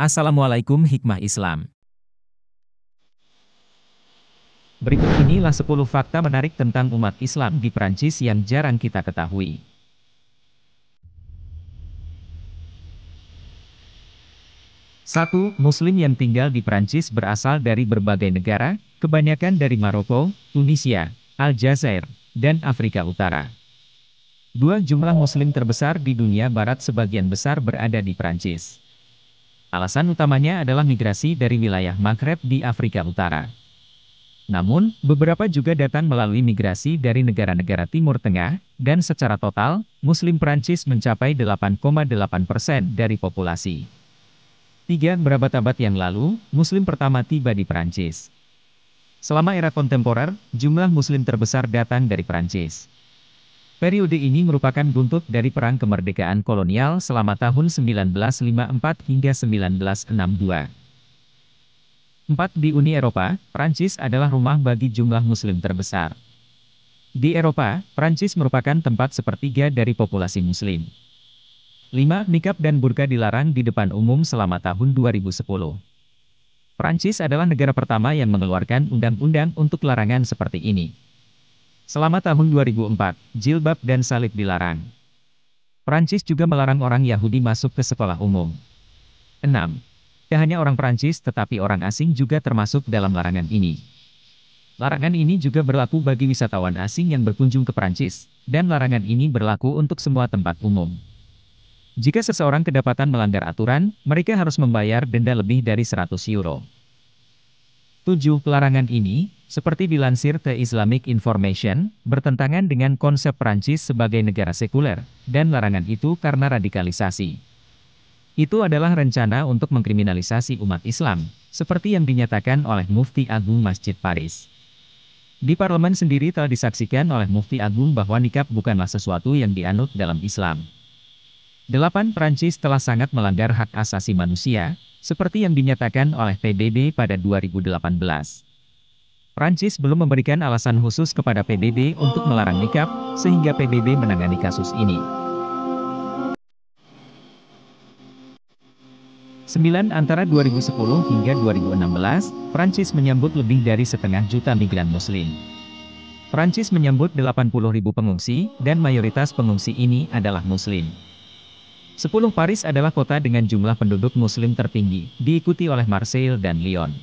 Assalamualaikum Hikmah Islam. Berikut inilah 10 fakta menarik tentang umat Islam di Prancis yang jarang kita ketahui. Satu, Muslim yang tinggal di Prancis berasal dari berbagai negara, kebanyakan dari Maroko, Tunisia, Aljazair, dan Afrika Utara. Dua jumlah Muslim terbesar di dunia barat sebagian besar berada di Prancis. Alasan utamanya adalah migrasi dari wilayah Maghreb di Afrika Utara. Namun, beberapa juga datang melalui migrasi dari negara-negara Timur Tengah, dan secara total, Muslim Prancis mencapai 8,8 persen dari populasi. Tiga berabad-abad yang lalu, Muslim pertama tiba di Prancis. Selama era kontemporer, jumlah Muslim terbesar datang dari Prancis. Periode ini merupakan buntut dari Perang Kemerdekaan Kolonial selama tahun 1954 hingga 1962. 4. Di Uni Eropa, Prancis adalah rumah bagi jumlah muslim terbesar. Di Eropa, Prancis merupakan tempat sepertiga dari populasi muslim. 5. Nikab dan burka dilarang di depan umum selama tahun 2010. Prancis adalah negara pertama yang mengeluarkan undang-undang untuk larangan seperti ini. Selama tahun 2004, jilbab dan salib dilarang. Prancis juga melarang orang Yahudi masuk ke sekolah umum. 6. Tidak hanya orang Prancis tetapi orang asing juga termasuk dalam larangan ini. Larangan ini juga berlaku bagi wisatawan asing yang berkunjung ke Prancis, dan larangan ini berlaku untuk semua tempat umum. Jika seseorang kedapatan melanggar aturan, mereka harus membayar denda lebih dari 100 euro. Tujuh pelarangan ini, seperti dilansir The Islamic Information, bertentangan dengan konsep Prancis sebagai negara sekuler, dan larangan itu karena radikalisasi. Itu adalah rencana untuk mengkriminalisasi umat Islam, seperti yang dinyatakan oleh Mufti Agung Masjid Paris. Di parlemen sendiri telah disaksikan oleh Mufti Agung bahwa nikab bukanlah sesuatu yang dianut dalam Islam. Delapan Prancis telah sangat melanggar hak asasi manusia, seperti yang dinyatakan oleh PBB pada 2018. Prancis belum memberikan alasan khusus kepada PBB untuk melarang nikab, sehingga PBB menangani kasus ini. 9 antara 2010 hingga 2016, Prancis menyambut lebih dari setengah juta migran muslim. Prancis menyambut 80 ribu pengungsi, dan mayoritas pengungsi ini adalah muslim. 10 Paris adalah kota dengan jumlah penduduk muslim tertinggi, diikuti oleh Marseille dan Lyon.